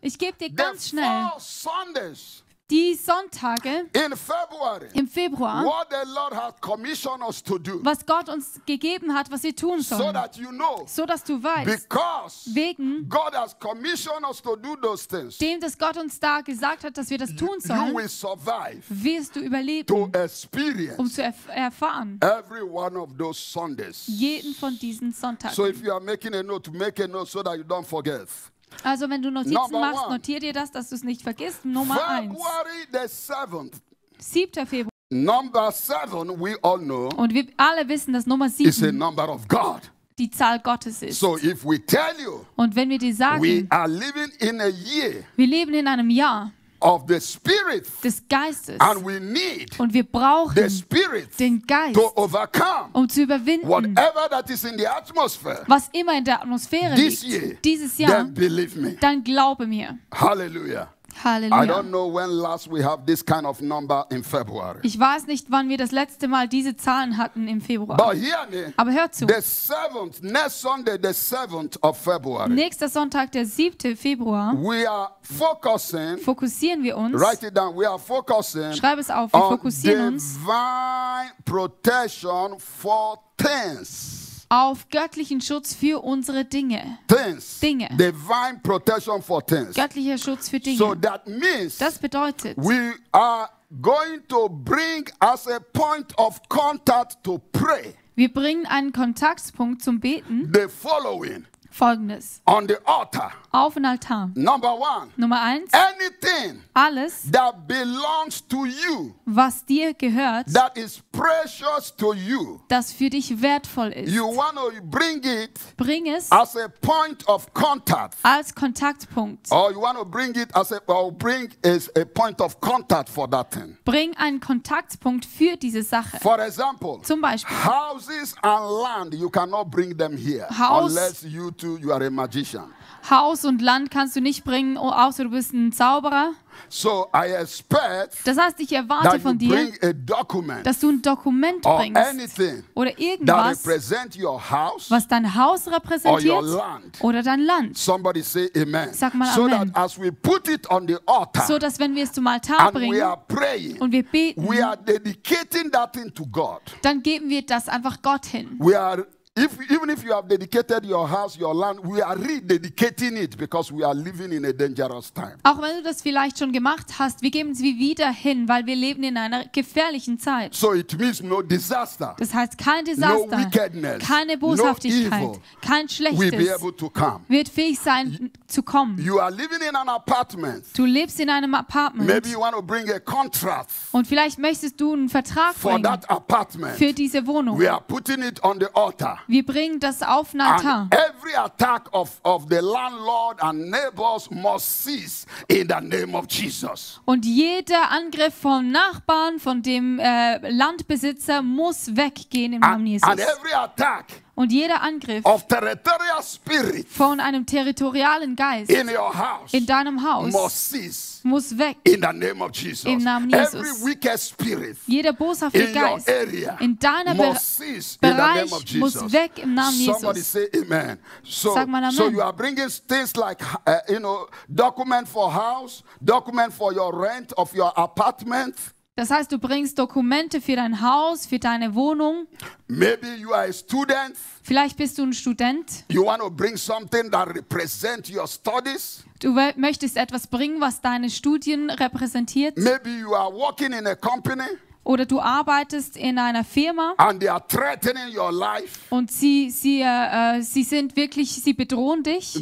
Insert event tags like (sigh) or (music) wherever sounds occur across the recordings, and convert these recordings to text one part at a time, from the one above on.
Ich gebe dir ganz schnell die Sonntage February, im Februar, do, was Gott uns gegeben hat, was wir tun sollen, so, you know, so dass du weißt, wegen things, dem, dass Gott uns da gesagt hat, dass wir das tun sollen, survive, wirst du überleben, um zu erf erfahren, Sundays. jeden von diesen Sonntagen. So if you are making a note, make a note so that also wenn du Notizen Number machst, one. notier dir das, dass du es nicht vergisst. Nummer 1. 7 7. Februar. Number 7 we all know. Und wir alle wissen, dass Nummer 7 die Zahl Gottes ist. So if we tell you, Und wenn wir dir sagen, we are living in a year wir leben in einem Jahr, of the Spirit. des Geistes. And we need und wir brauchen the Spirit den Geist, to overcome um zu überwinden, whatever that is in the atmosphere, was immer in der Atmosphäre this liegt, year, dieses Jahr. Then believe me. Dann glaube mir. Halleluja. Halleluja. Ich weiß nicht, wann wir das letzte Mal diese Zahlen hatten im Februar. Aber hört zu. Nächster Sonntag, der 7. Februar. fokussieren wir uns. Write Schreib es auf. Wir fokussieren uns. protection for tens auf göttlichen Schutz für unsere Dinge. Things. Dinge. Divine protection for things. Göttlicher Schutz für Dinge. So that means das bedeutet, we are going to bring as a point of contact to pray. Wir bringen einen Kontaktpunkt zum Beten. The following. Folgendes. On the altar. Auf den Altar. Number one. Nummer eins. Anything. Alles. That belongs to you. Was dir gehört. That is precious to you. Das für dich wertvoll ist. You bring it. Bring es. As a point of contact. Als Kontaktpunkt. bring Bring einen Kontaktpunkt für diese Sache. For example. Zum Beispiel. Houses and land you cannot bring them here Haus unless you into, you are a magician. Haus und Land kannst du nicht bringen, oh, außer du bist ein Zauberer. So I expect das heißt, ich erwarte von dir, dass du ein Dokument bringst oder irgendwas, house, was dein Haus repräsentiert oder dein Land. Somebody say amen. Sag mal so Amen. Altar, so dass wenn wir es zum Altar bringen praying, und wir beten, dann geben wir das einfach Gott hin. Wir are If, even if you have dedicated your house, your land, we are rededicating it because we are living in a dangerous time. Auch wenn du das vielleicht schon gemacht hast, wir geben es wieder hin, weil wir leben in einer gefährlichen Zeit. So it means no disaster. Das heißt kein Desaster, no wickedness, keine Boshaftigkeit, no evil kein Schlechtes will be able to come. wird fähig sein zu kommen. You are living in an apartment. Du lebst in einem Apartment. Maybe you want to bring a contract. Und vielleicht möchtest du einen Vertrag for bringen that apartment. für diese Wohnung. We are putting it on the altar. Wir bringen das auf Nathan. Altar. And every attack of, of the landlord and neighbors must cease in the name of Jesus. Und jeder Angriff vom Nachbarn, von dem äh, Landbesitzer muss weggehen im Namen Jesus. And every attack und jeder Angriff von einem territorialen Geist in, in deinem Haus muss, weg. In the name of Jesus. Im Namen Jesus. Every wicked spirit Jeder boshafte Geist your area in deiner Be Bereich muss weg im Namen Jesus. Somebody say amen. So, Sag mal Amen. So you are bringing things like uh, you know document for house, document for your rent of your apartment. Das heißt, du bringst Dokumente für dein Haus, für deine Wohnung. Vielleicht bist du ein Student. Du möchtest etwas bringen, was deine Studien repräsentiert. Maybe you are working in a company. Oder du arbeitest in einer Firma and they are your life. und sie, sie, äh, äh, sie sind wirklich, sie bedrohen dich.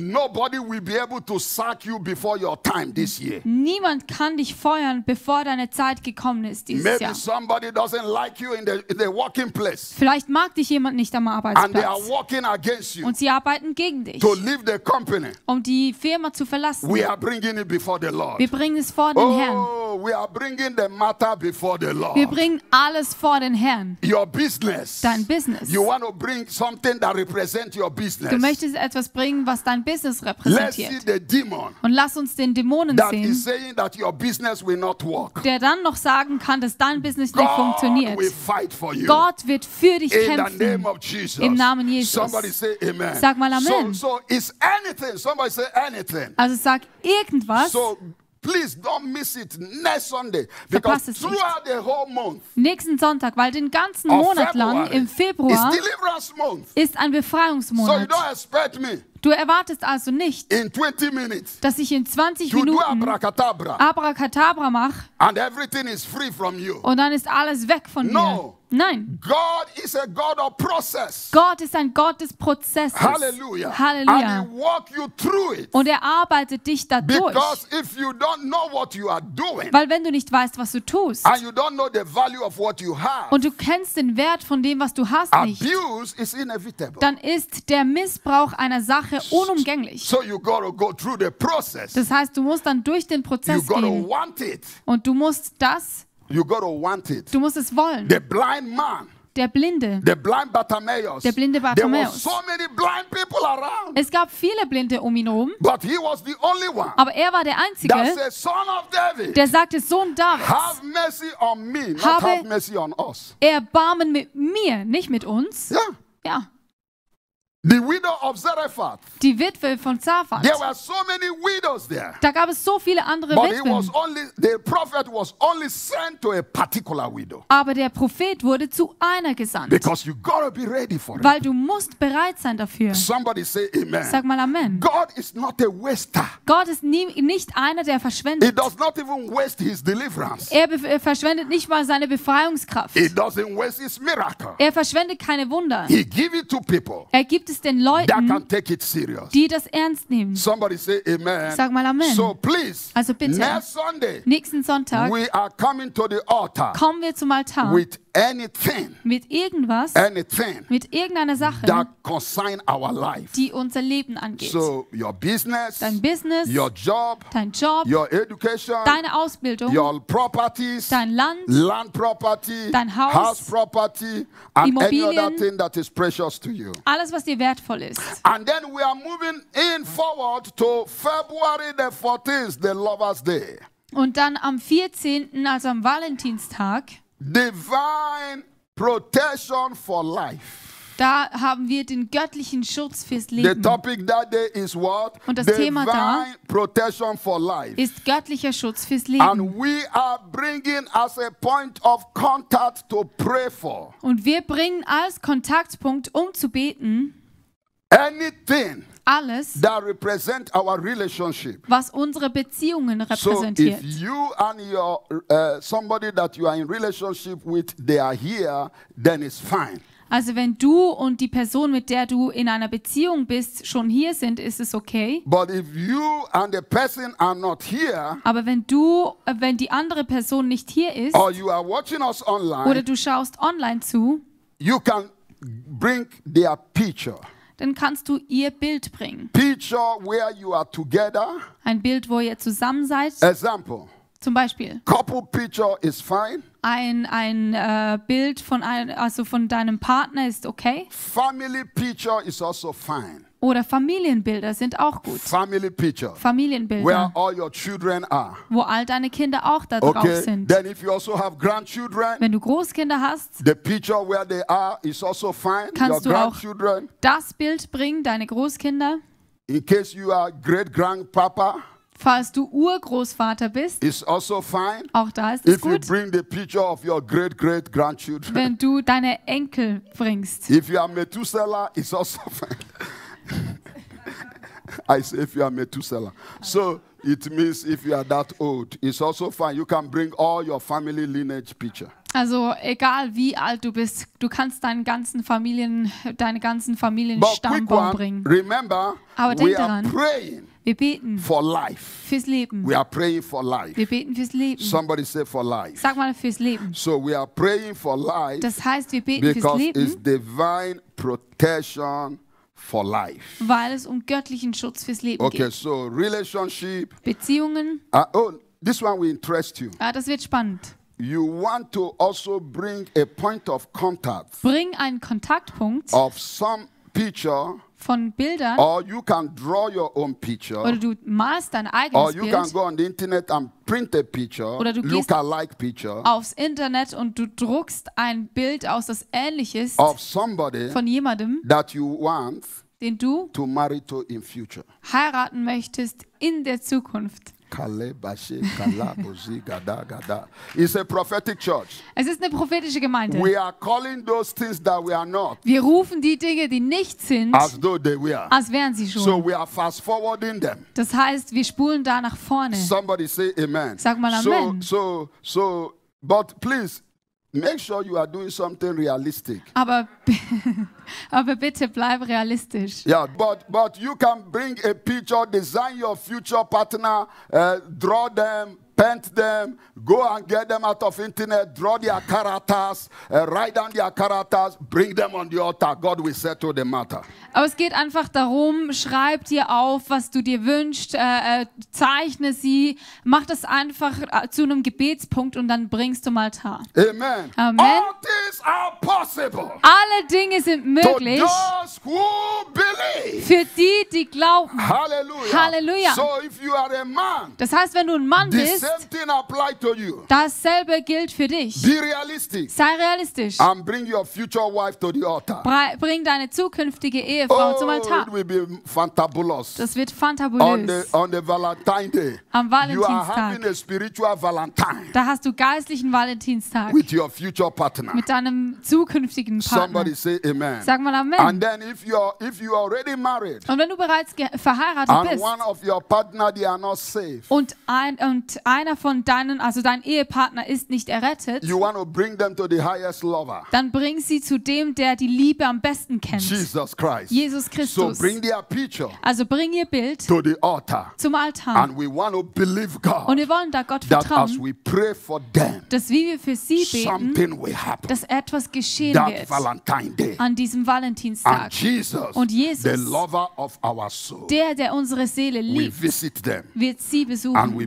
Niemand kann dich feuern, bevor deine Zeit gekommen ist dieses Maybe Jahr. like you in the, in the working place Vielleicht mag dich jemand nicht am and they are Arbeitsplatz you. und sie arbeiten gegen dich, To leave the company, um die Firma zu verlassen. we are it the Lord. Wir bringen es vor den oh, Herrn we are bringing the matter before the Lord. Wir bringen alles vor den Herrn. Your business. Dein Business. You want to bring something that represents your business. Du möchtest etwas bringen, was dein Business repräsentiert. Let's see the demon. Und lass uns den Dämonen that sehen. Is saying that your business will not work. Der dann noch sagen kann, dass dein Business God nicht funktioniert. Will fight for you. Gott wird für dich In kämpfen. The name of Jesus. Im Namen Jesus. Somebody say amen. Sag mal amen. So, so is anything. Somebody say anything. Also sag irgendwas. So Please don't miss it next Sunday because Verpasst es throughout the whole month. Nächsten Sonntag, weil den ganzen Monat lang im Februar is ist ein Befreiungsmonat. So you don't expect me. Du erwartest also nicht, minutes, dass ich in 20 Minuten Abracadabra, Abracadabra mache und dann ist alles weg von no. mir. Nein. Is Gott ist ein Gott des Prozesses. Halleluja. Halleluja. Und er arbeitet dich dadurch. Doing, Weil wenn du nicht weißt, was du tust have, und du kennst den Wert von dem, was du hast, nicht, is dann ist der Missbrauch einer Sache Sache unumgänglich. So you gotta go through the process. Das heißt, du musst dann durch den Prozess you gehen. Want it. Und du musst das. You gotta want it. Du musst es wollen. The blind man. Der Blinde. Der blinde Bartimaeus. There so many blind people around. Es gab viele Blinde um ihn herum. But he was the only one Aber er war der Einzige, that said, Son of David, der sagte, Sohn Davids, have mercy on me, not have mercy on us. Erbarmen mit mir, nicht mit uns. Yeah. Ja. The widow of Zarephath. Die Witwe von Zarephath. There were so many widows there. Da gab es so viele andere But Witwen. was only, the prophet was only sent to a particular widow. Aber der Prophet wurde zu einer gesandt. Because you gotta be ready for it. Weil du musst bereit sein dafür. Somebody say amen. Sag mal amen. God is not a waster. Gott ist nie, nicht einer, der verschwendet. He does not even waste his deliverance. Er verschwendet nicht mal seine Befreiungskraft. He doesn't waste his miracle. Er verschwendet keine Wunder. He give it to people. Er gibt es es den Leuten, die das ernst nehmen. Sag mal Amen. So please, also bitte, Sunday, nächsten Sonntag kommen wir zum Altar anything, mit irgendwas, anything, mit irgendeiner Sache, that concern our life. die unser Leben angeht. So your business, dein Business, your job, dein Job, your education, deine Ausbildung, your properties, dein Land, land property, dein Haus, house property, and Immobilien, any other thing that is precious to you. Alles was dir wertvoll ist. And then we are moving in forward to February the 14th, the Lovers Day. Und dann am 14., also am Valentinstag, divine protection for life. Da haben wir den göttlichen Schutz fürs Leben. The topic that day is what? Und das divine Thema da protection for life. ist göttlicher Schutz fürs Leben. Und wir bringen als Kontaktpunkt, um zu beten. Anything alles, that represent our relationship. was unsere Beziehungen repräsentiert. Uh, also wenn du und die Person, mit der du in einer Beziehung bist, schon hier sind, ist es okay. Here, Aber wenn du, äh, wenn die andere Person nicht hier ist, online, oder du schaust online zu, you can bring their picture dann kannst du ihr Bild bringen. Picture where you are together. Ein Bild, wo ihr zusammen seid. Example. Zum Beispiel. Couple picture is fine. Ein, ein äh, Bild von, ein, also von deinem Partner ist okay. Family picture is also fine. Oder Familienbilder sind auch gut. Family picture. Familienbilder. Where all your children are. Wo all deine Kinder auch da drauf okay. sind. Then if you also have grandchildren, Wenn du Großkinder hast, the picture where they are is also fine. Kannst your du auch das Bild bringen, deine Großkinder. In case you are great grandpapa. Falls du Urgroßvater bist, It's also fine auch da ist es gut. You bring the picture of your great, great grandchildren. Wenn du deine Enkel bringst. If you are Methuselah, it's also (laughs) fine. (laughs) I say if you are Methuselah. So it means if you are that old, it's also fine. You can bring all your family lineage picture. Also egal wie alt du bist, du kannst deinen ganzen Familien, deinen ganzen Familienstammbaum bringen. Remember, Aber denk daran, wir beten for life. fürs Leben. We are praying for life. Wir beten fürs Leben. Somebody say for life. Sag mal fürs Leben. So we are praying for life. Das heißt, wir beten fürs Leben. Because it's divine protection for life. Weil es um göttlichen Schutz fürs Leben okay, geht. Okay, so relationship. Beziehungen. Uh, oh, this one will interest you. Ah, das wird spannend. You want to also bring a point of contact. Bring einen Kontaktpunkt. Of some picture von Bildern or you can draw your own picture oder du malst dein eigenes or you Bild can go on the internet and print a picture oder du gehst -like picture aufs Internet und du druckst ein Bild aus, das ähnliches of somebody von jemandem, that you want, den du to marry to in future. heiraten möchtest in der Zukunft. It's a prophetic church. Es ist eine prophetische Gemeinde. We are calling those things that we are not. Wir rufen die Dinge, die nicht sind, as though they were. als wären sie schon. So we are fast forwarding them. Das heißt, wir spulen da nach vorne. Somebody say amen. Sag mal amen. So so so but please Make sure you are doing something realistic. Aber, (laughs) aber bitte bleib realistisch. Yeah, but but you can bring a picture, design your future partner, uh, draw them, paint them, go and get them out of internet, draw their characters, uh, write down their characters, bring them on the altar. God will settle the matter. Aber es geht einfach darum, schreib dir auf, was du dir wünschst, äh, äh zeichne sie, mach das einfach äh, zu einem Gebetspunkt und dann bringst du mal Tat. Amen. Amen. All things are possible. Alle Dinge sind möglich. those who believe. Für die, die glauben. Halleluja. Halleluja. So if you are a man, das heißt, wenn du ein Mann bist, same to you. Dasselbe gilt für dich. Be Sei realistisch. And bring your future wife to the altar. Bring deine zukünftige Ehefrau oh, zum Altar. It will be fantabulous. Das wird fantabulös. On the, on the Valentine Day. Am Valentinstag. Valentine. Da hast du geistlichen Valentinstag. With your future partner. Mit deinem zukünftigen Partner. Somebody say amen. Sag mal amen. And then if you if you already married. Und wenn du bereits verheiratet and bist. one of your partner they are not safe. Und ein und ein einer von deinen, also dein Ehepartner ist nicht errettet, dann bring sie zu dem, der die Liebe am besten kennt. Jesus, Christ. Jesus Christus. So bring also bring ihr Bild altar. zum Altar. Und wir wollen da Gott vertrauen, them, dass wie wir für sie beten, dass etwas geschehen wird an diesem Valentinstag. Jesus, Und Jesus, soul, der, der unsere Seele liebt, wird sie besuchen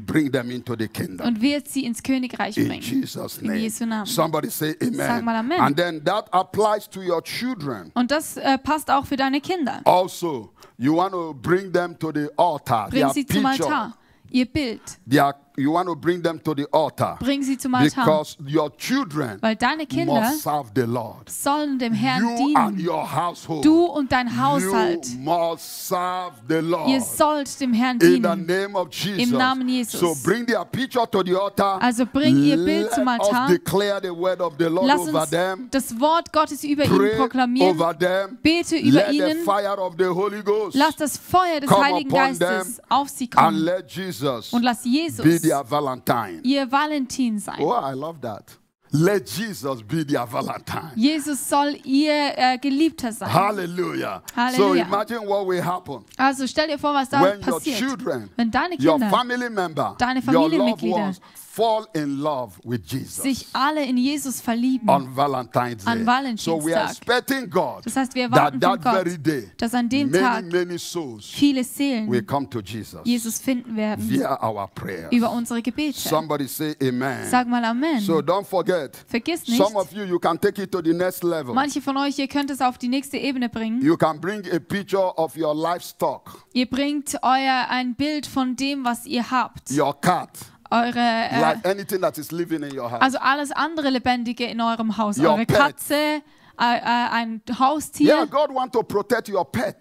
the kingdom. und wird sie ins Königreich In bringen. Jesus' In Jesu Namen. Somebody say Sag mal Amen. And then that applies to your children. Und das äh, passt auch für deine Kinder. Also, you want to bring them to the altar. Bring Their sie zum Altar, ihr Bild, their you want to bring them to the altar. Bring sie zum Altar. Because your children Weil deine Kinder must serve the Lord. sollen dem Herrn you dienen. And your household, du und dein Haushalt. You must serve the Lord. Ihr sollt dem Herrn dienen. In the name of Jesus. Im Namen Jesus. So bring their picture to the altar. Also bring ihr Bild Let zum Altar. Us declare the word of the Lord Lass uns over them. das Wort Gottes über Pray ihnen proklamieren. Over them. Bete über let ihnen. The fire of the Holy Ghost Lass das Feuer des Heiligen Geistes auf sie kommen. And let Jesus und lass Jesus be their Valentine. ihr Valentin sein. Oh, I love that. Let Jesus be their Valentine. Jesus soll ihr äh, Geliebter sein. Hallelujah. So Halleluja. imagine what will happen Also stell dir vor, was da passiert. children, Wenn deine your Kinder, family member, deine your loved Familienmitglieder, ones fall in love with Jesus. Sich alle in Jesus verlieben. On Valentine's Day. An Valentinstag. So we are expecting God. Das heißt, wir erwarten that, that Gott, very day, dass an dem many, Tag many souls viele Seelen will come to Jesus. Jesus finden werden. Via our prayers. Über unsere Gebete. Somebody say amen. Sag mal amen. So don't forget. Vergiss nicht. Some of you you can take it to the next level. Manche von euch ihr könnt es auf die nächste Ebene bringen. You can bring a picture of your livestock. Ihr bringt euer ein Bild von dem was ihr habt. Your cat eure äh, like anything that is living in your house. Also alles andere Lebendige in eurem Haus, your eure pet. Katze, äh, äh, ein Haustier. Yeah, God want to protect your pet.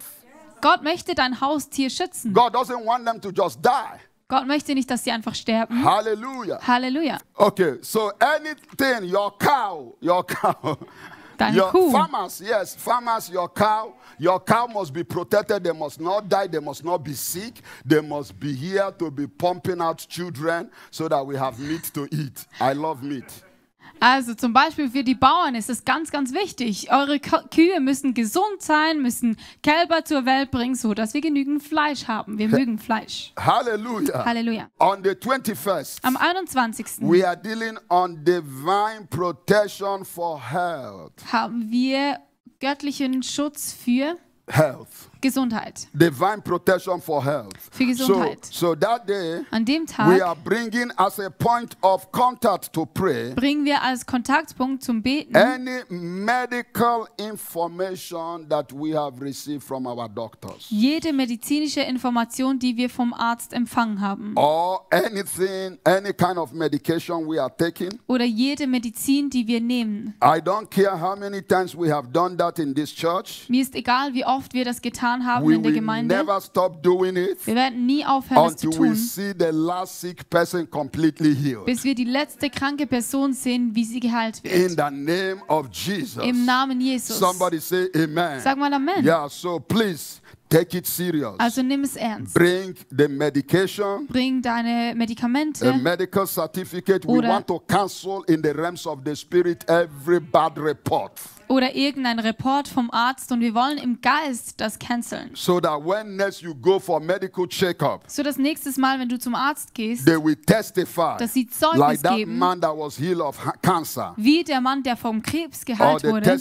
Gott möchte dein Haustier schützen. God doesn't want them to just die. Gott möchte nicht, dass sie einfach sterben. Halleluja. Halleluja. Okay, so anything, your cow, your (laughs) cow, your Farmers, yes, farmers, your cow, your cow must be protected. They must not die. They must not be sick. They must be here to be pumping out children so that we have meat to eat. I love meat. Also zum Beispiel für die Bauern ist es ganz, ganz wichtig. Eure Kühe müssen gesund sein, müssen Kälber zur Welt bringen, so dass wir genügend Fleisch haben. Wir mögen Fleisch. Halleluja. Halleluja. On the 21st, Am 21. We are dealing on divine protection for health. Haben wir göttlichen Schutz für Health. Gesundheit. Divine protection for health. Für Gesundheit. So, so that day, An dem Tag we are bringing as a point of contact to pray, bringen wir als Kontaktpunkt zum Beten any medical information that we have received from our doctors. jede medizinische Information, die wir vom Arzt empfangen haben. Or anything, any kind of medication we are taking. Oder jede Medizin, die wir nehmen. I don't care how many times we have done that in this church. Mir ist egal, wie oft wir das getan getan haben we in der Gemeinde. wir werden nie aufhören, es zu tun, bis wir die letzte kranke Person sehen, wie sie geheilt wird. Im Namen Jesus. Sag mal Amen. Yeah, so please. Take it serious. Also nimm es ernst. Bring the medication. Bring deine Medikamente. A medical certificate. Oder We want to cancel in the realms of the spirit every bad report oder irgendein Report vom Arzt und wir wollen im Geist das canceln. So that when next you go for medical checkup, so dass nächstes Mal, wenn du zum Arzt gehst, they will testify, dass sie Zeugnis like that geben, man that was healed of cancer, wie der Mann, der vom Krebs geheilt wurde,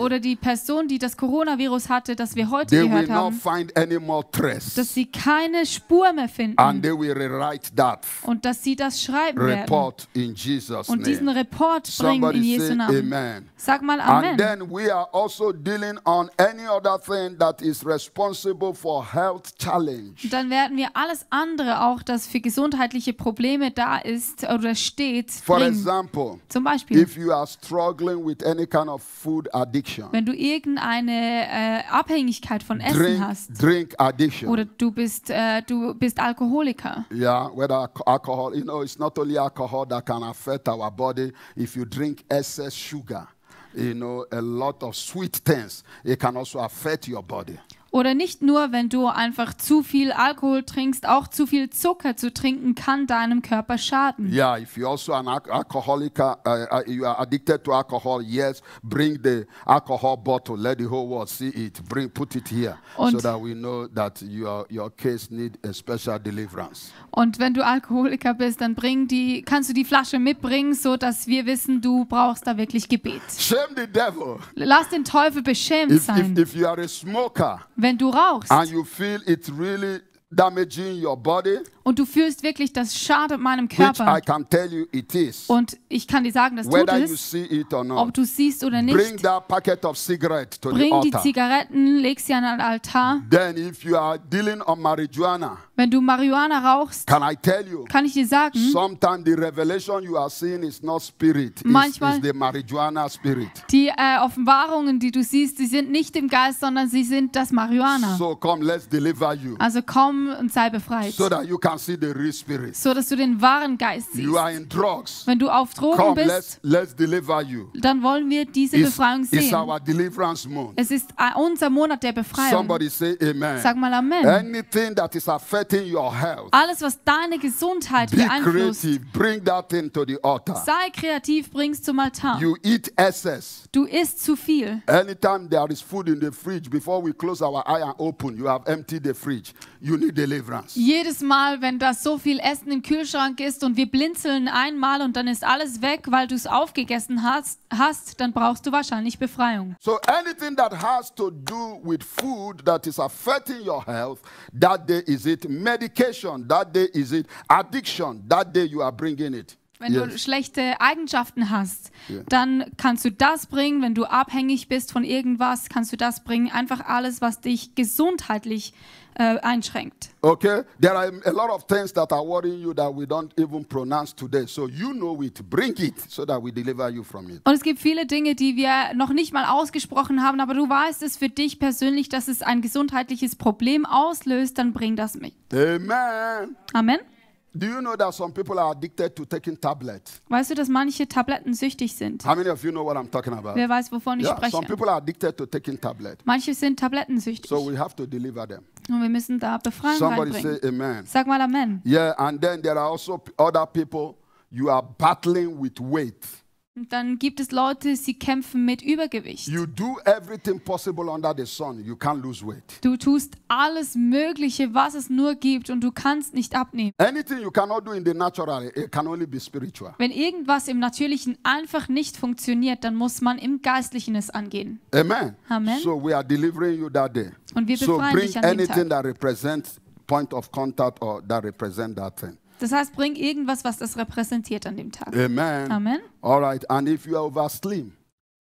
oder die Person, die das Coronavirus hatte, das wir heute they gehört will haben, not find any more trace. dass sie keine Spur mehr finden And they will rewrite that und dass sie das schreiben report werden in Jesus und diesen Report bringen in Jesu Namen. Amen. Sag mal Amen. And then we are also dealing on any other thing that is responsible for health challenge. Und dann werden wir alles andere auch, das für gesundheitliche Probleme da ist oder steht, for Example, Zum Beispiel, if you are struggling with any kind of food addiction, wenn du irgendeine äh, Abhängigkeit von Essen drink, hast, drink addiction, oder du bist äh, du bist Alkoholiker. Yeah, whether alcohol, you know, it's not only alcohol that can affect our body. If you drink excess sugar, you know, a lot of sweet things, it can also affect your body. Oder nicht nur, wenn du einfach zu viel Alkohol trinkst, auch zu viel Zucker zu trinken kann deinem Körper schaden. Yeah, if you also an alcoholic, uh, uh, uh, you are addicted to alcohol, yes, bring the alcohol bottle, let the whole world see it. Bring, put it here, und so that we know that your your case need a special deliverance. Und wenn du Alkoholiker bist, dann bring die, kannst du die Flasche mitbringen, so dass wir wissen, du brauchst da wirklich Gebet. Shame the devil. Lass den Teufel beschämt if, sein. If, if you are a smoker, Wenn du rauchst and you feel it really damaging your body Und du fühlst wirklich, das schadet meinem Körper. You, Und ich kann dir sagen, das tut es, ob du siehst oder nicht. Bring, bring die Zigaretten, leg sie an den Altar. Wenn du Marihuana rauchst, you, kann ich dir sagen, spirit, manchmal die äh, Offenbarungen, die du siehst, die sind nicht im Geist, sondern sie sind das Marihuana. So come, also komm und sei befreit. So that you can can see the real spirit. So dass du den wahren Geist siehst. You are in drugs. Wenn du auf Drogen Come, bist, let's, let's deliver you. dann wollen wir diese it's, Befreiung sehen. It's our deliverance month. Es ist äh, unser Monat der Befreiung. Somebody say amen. Sag mal Amen. Anything that is affecting your health, Alles, was deine Gesundheit be beeinflusst, creative, bring that thing the altar. sei kreativ, bring es zum Altar. You eat excess. Du isst zu viel. Anytime there is food in the fridge, before we close our eye and open, you have emptied the fridge. You need deliverance. Jedes Mal, wenn da so viel Essen im Kühlschrank ist und wir blinzeln einmal und dann ist alles weg, weil du es aufgegessen hast, hast, dann brauchst du wahrscheinlich Befreiung. So anything that has to do with food that is affecting your health, that day is it medication, that day is it addiction, that day you are bringing it. Wenn yes. du schlechte Eigenschaften hast, yeah. dann kannst du das bringen. Wenn du abhängig bist von irgendwas, kannst du das bringen. Einfach alles, was dich gesundheitlich äh, einschränkt. Okay, there are a lot of things that are worrying you that we don't even pronounce today. So you know it, bring it so that we deliver you from it. Und es gibt viele Dinge, die wir noch nicht mal ausgesprochen haben, aber du weißt es für dich persönlich, dass es ein gesundheitliches Problem auslöst, dann bring das mit. Amen. Amen. Do you know that some people are addicted to taking tablets? Weißt du, dass manche Tabletten süchtig sind? How many of you know what I'm talking about? Wer weiß, wovon ich spreche? Some people are addicted to taking tablets. Manche sind tablettensüchtig. So we have to deliver them. und wir müssen da Befreiung Somebody reinbringen. say amen. Sag mal Amen. Yeah, and then there are also other people you are battling with weight. Und dann gibt es Leute, sie kämpfen mit Übergewicht. You do everything possible under the sun. You can't lose weight. Du tust alles Mögliche, was es nur gibt, und du kannst nicht abnehmen. Anything you cannot do in the natural, it can only be spiritual. Wenn irgendwas im Natürlichen einfach nicht funktioniert, dann muss man im Geistlichen es angehen. Amen. Amen. So we are delivering you that day. Und wir befreien so bring dich an anything dem Tag. that represents point of contact or that represent that thing. Das heißt, bring irgendwas, was das repräsentiert an dem Tag. Amen. Amen. All right. And if you are overslim,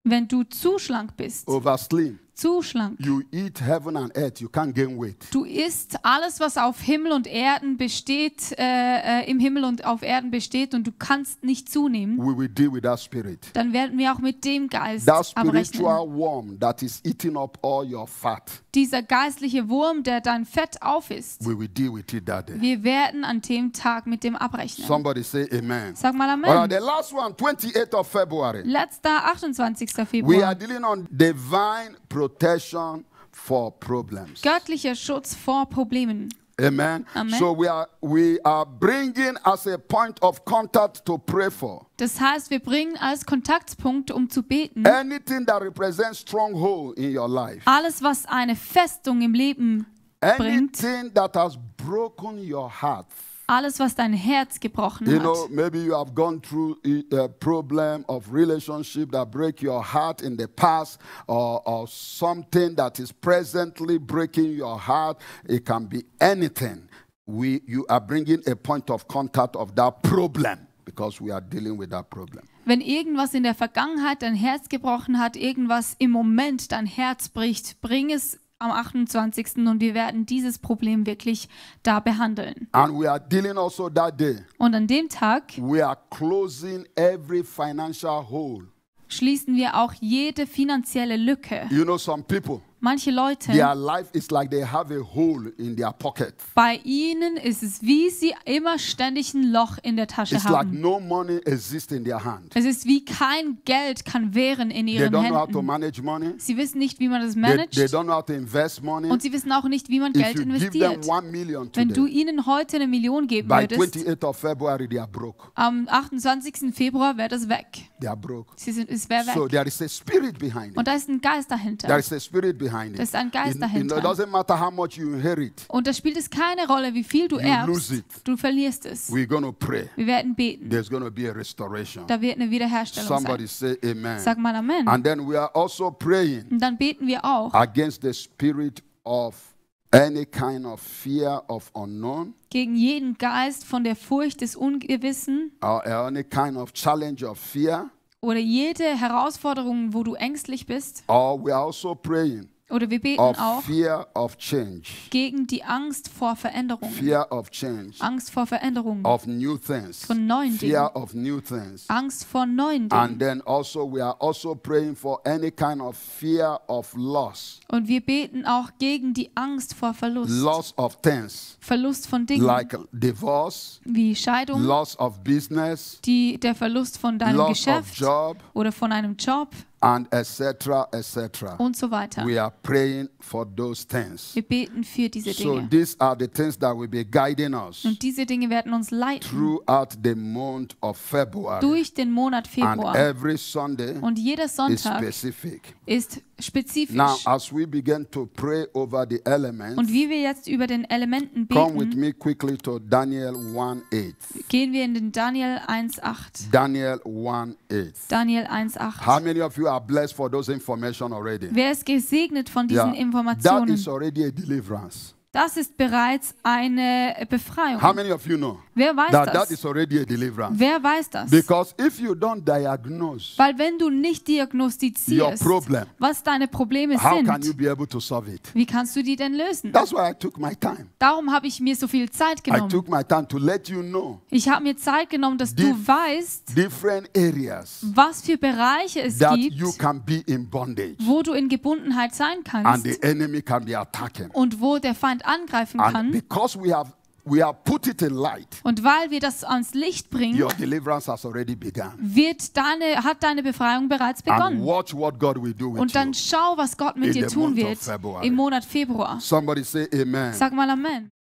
wenn du zu schlank bist, overslim, zu schlank. You eat heaven and earth, you can't gain weight. Du isst alles, was auf Himmel und Erden besteht, äh, äh, im Himmel und auf Erden besteht, und du kannst nicht zunehmen. We will deal with that spirit. Dann werden wir auch mit dem Geist that spiritual worm that is eating up all your fat. Dieser geistliche Wurm, der dein Fett aufisst. We will deal with it that day. Wir werden an dem Tag mit dem abrechnen. Somebody say Amen. Sag mal Amen. right, the last one, 28 of February. Letzter 28. Februar. We are dealing on divine protection for problems. Göttlicher Schutz vor Problemen. Amen. Amen. So we are, we are bringing as a point of contact to pray for. Das heißt, wir bringen als Kontaktpunkt, um zu beten. Anything that represents stronghold in your life. Alles, was eine Festung im Leben bringt. Anything that has broken your heart. Alles, was dein Herz gebrochen you hat. Know, maybe you have gone through a problem of relationship that break your heart in the past, or, or something that is presently breaking your heart. It can be anything. We, you are bringing a point of contact of that problem because we are dealing with that problem. wenn irgendwas in der Vergangenheit dein Herz gebrochen hat, irgendwas im Moment dein Herz bricht, bring es am 28. und wir werden dieses Problem wirklich da behandeln. And we are dealing also that day. Und an dem Tag we are closing every financial hole. schließen wir auch jede finanzielle Lücke. You know some people manche Leute, their life is like they have a hole in their pocket. bei ihnen ist es wie sie immer ständig ein Loch in der Tasche It's like haben. no money exists in their hand. Es ist wie kein Geld kann währen in They ihren don't know how to manage money. Sie wissen nicht, wie man das managt they don't know how to invest money. und sie wissen auch nicht, wie man If Geld you give them investiert. one million Wenn du ihnen heute eine Million geben by würdest, of February they are broke. am 28. Februar wäre das weg. They are broke. Sie sind, es wäre So weg. there is a spirit behind it. Und da ist ein Geist There dahinter. is a spirit behind it. Das ist ein Geist it, dahinter. It matter how much you inherit. Und da spielt es keine Rolle, wie viel du you erbst. Lose it. Du verlierst es. We're gonna pray. Wir werden beten. There's gonna be a restoration. Da wird eine Wiederherstellung Somebody sein. Say amen. Sag mal Amen. And then we are also praying Und dann beten wir auch against the spirit of any kind of fear of unknown gegen jeden Geist von der Furcht des Ungewissen or any kind of challenge of fear oder jede Herausforderung, wo du ängstlich bist. Or we are also praying oder wir beten of auch fear of change, gegen die Angst vor Veränderung. Fear of change, Angst vor Veränderung. Of new things, von neuen fear Dingen. Of new things. Angst vor neuen Dingen. And then also we are also praying for any kind of fear of loss. Und wir beten auch gegen die Angst vor Verlust. Loss of things, Verlust von Dingen. Like divorce, wie Scheidung. Loss of business, die, der Verlust von deinem Geschäft of job, oder von einem Job and etc etc und so weiter. We are praying for those things. Wir beten für diese Dinge. So these are the things that will be guiding us. Und diese Dinge werden uns leiten. Throughout the month of February. Durch den Monat Februar. And every Sunday. Und jeder Sonntag is specific. ist spezifisch. Now as we begin to pray over the elements. Und wie wir jetzt über den Elementen beten. Come with me quickly to Daniel 1:8. Gehen wir in den Daniel 1:8. Daniel 1:8. Daniel 1:8. How many of you you are blessed for those information already. Wer ist gesegnet von diesen yeah. Informationen? That is already a deliverance. Das ist bereits eine Befreiung. How many of you know Wer weiß that das? that is already a deliverance? Wer weiß das? Because if you don't diagnose Weil wenn du nicht your diagnostizierst, problem, was deine Probleme how can you sind, be able to solve it? wie kannst du die denn lösen? That's why I took my time. Darum habe ich mir so viel Zeit I genommen. took my time to let you know Ich habe mir Zeit genommen, dass du weißt, different areas was für Bereiche es that gibt, you can be in bondage wo du in Gebundenheit sein and kannst the enemy can be attacking. und wo der Feind jemand angreifen And kann. Because we have we have put it in light. Und weil wir das ans Licht bringen, Your deliverance has already begun. Wird deine, hat deine Befreiung bereits begonnen. And watch what God will do with Und dann schau, was Gott mit dir tun wird im Monat Februar. Somebody say amen. Sag mal Amen.